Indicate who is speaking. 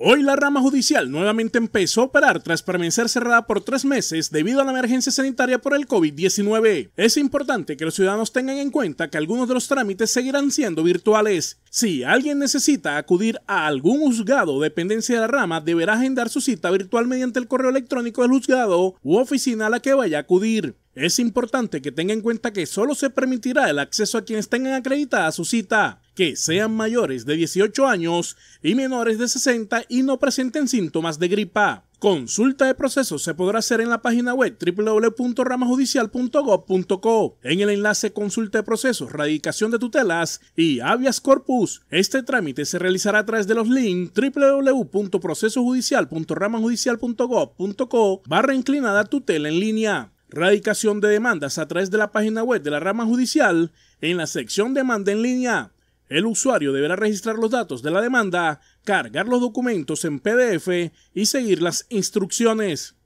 Speaker 1: Hoy la rama judicial nuevamente empezó a operar tras permanecer cerrada por tres meses debido a la emergencia sanitaria por el COVID-19. Es importante que los ciudadanos tengan en cuenta que algunos de los trámites seguirán siendo virtuales. Si alguien necesita acudir a algún juzgado o dependencia de la rama, deberá agendar su cita virtual mediante el correo electrónico del juzgado u oficina a la que vaya a acudir. Es importante que tenga en cuenta que solo se permitirá el acceso a quienes tengan acreditada su cita que sean mayores de 18 años y menores de 60 y no presenten síntomas de gripa. Consulta de procesos se podrá hacer en la página web www.ramajudicial.gov.co en el enlace Consulta de procesos, radicación de tutelas y habeas corpus. Este trámite se realizará a través de los links www.procesojudicial.ramajudicial.gov.co barra inclinada tutela en línea. Radicación de demandas a través de la página web de la rama judicial en la sección demanda en línea. El usuario deberá registrar los datos de la demanda, cargar los documentos en PDF y seguir las instrucciones.